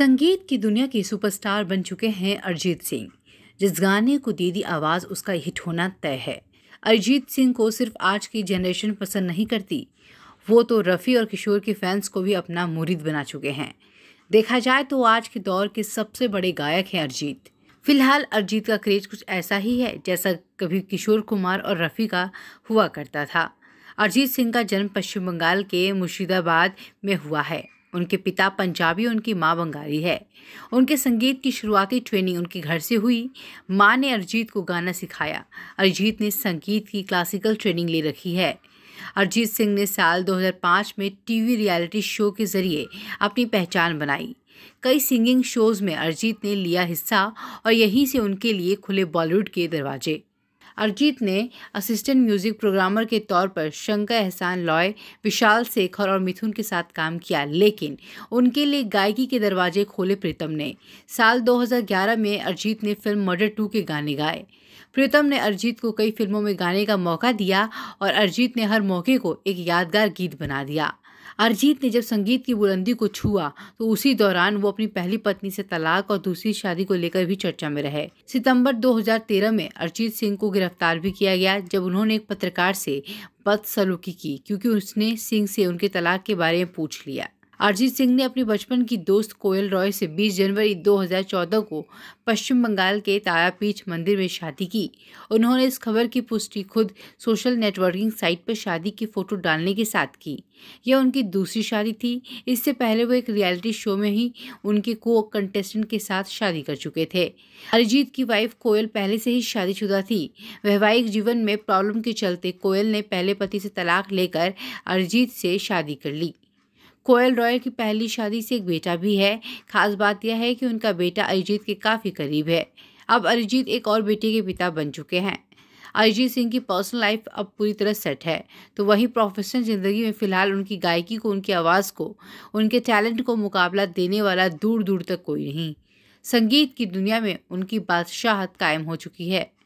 संगीत की दुनिया के सुपरस्टार बन चुके हैं अरिजीत सिंह जिस गाने को दे दी आवाज़ उसका हिट होना तय है अरिजीत सिंह को सिर्फ आज की जनरेशन पसंद नहीं करती वो तो रफ़ी और किशोर के फैंस को भी अपना मुरीद बना चुके हैं देखा जाए तो आज के दौर के सबसे बड़े गायक हैं अरिजीत फिलहाल अरिजीत का क्रेज कुछ ऐसा ही है जैसा कभी किशोर कुमार और रफ़ी का हुआ करता था अरिजीत सिंह का जन्म पश्चिम बंगाल के मुर्शिदाबाद में हुआ है उनके पिता पंजाबी उनकी माँ बंगाली है उनके संगीत की शुरुआती ट्रेनिंग उनके घर से हुई माँ ने अरिजीत को गाना सिखाया अरिजीत ने संगीत की क्लासिकल ट्रेनिंग ले रखी है अरिजीत सिंह ने साल 2005 में टीवी रियलिटी शो के जरिए अपनी पहचान बनाई कई सिंगिंग शोज़ में अरिजीत ने लिया हिस्सा और यहीं से उनके लिए खुले बॉलीवुड के दरवाजे अरिजीत ने असिस्टेंट म्यूजिक प्रोग्रामर के तौर पर शंकर एहसान लॉय विशाल शेखर और मिथुन के साथ काम किया लेकिन उनके लिए गायकी के दरवाजे खोले प्रीतम ने साल 2011 में अरिजीत ने फिल्म मर्डर टू के गाने गाए प्रीतम ने अरिजीत को कई फिल्मों में गाने का मौका दिया और अरिजीत ने हर मौके को एक यादगार गीत बना दिया अरिजीत ने जब संगीत की बुलंदी को छुआ तो उसी दौरान वो अपनी पहली पत्नी से तलाक और दूसरी शादी को लेकर भी चर्चा में रहे सितंबर 2013 में अरिजीत सिंह को गिरफ्तार भी किया गया जब उन्होंने एक पत्रकार से बदसलूकी की क्योंकि उसने सिंह से उनके तलाक के बारे में पूछ लिया अरिजीत सिंह ने अपनी बचपन की दोस्त कोयल रॉय से 20 जनवरी 2014 को पश्चिम बंगाल के तारापीठ मंदिर में शादी की उन्होंने इस खबर की पुष्टि खुद सोशल नेटवर्किंग साइट पर शादी की फोटो डालने के साथ की यह उनकी दूसरी शादी थी इससे पहले वो एक रियलिटी शो में ही उनके को कंटेस्टेंट के साथ शादी कर चुके थे अरिजीत की वाइफ कोयल पहले से ही शादीशुदा थी वैवाहिक जीवन में प्रॉब्लम के चलते कोयल ने पहले पति से तलाक लेकर अरिजीत से शादी कर ली कोयल रॉय की पहली शादी से एक बेटा भी है खास बात यह है कि उनका बेटा अरिजीत के काफ़ी करीब है अब अरिजीत एक और बेटे के पिता बन चुके हैं अरिजीत सिंह की पर्सनल लाइफ अब पूरी तरह सेट है तो वहीं प्रोफेशनल ज़िंदगी में फ़िलहाल उनकी गायकी को उनकी आवाज़ को उनके टैलेंट को मुकाबला देने वाला दूर दूर तक कोई नहीं संगीत की दुनिया में उनकी बादशाहत कायम हो चुकी है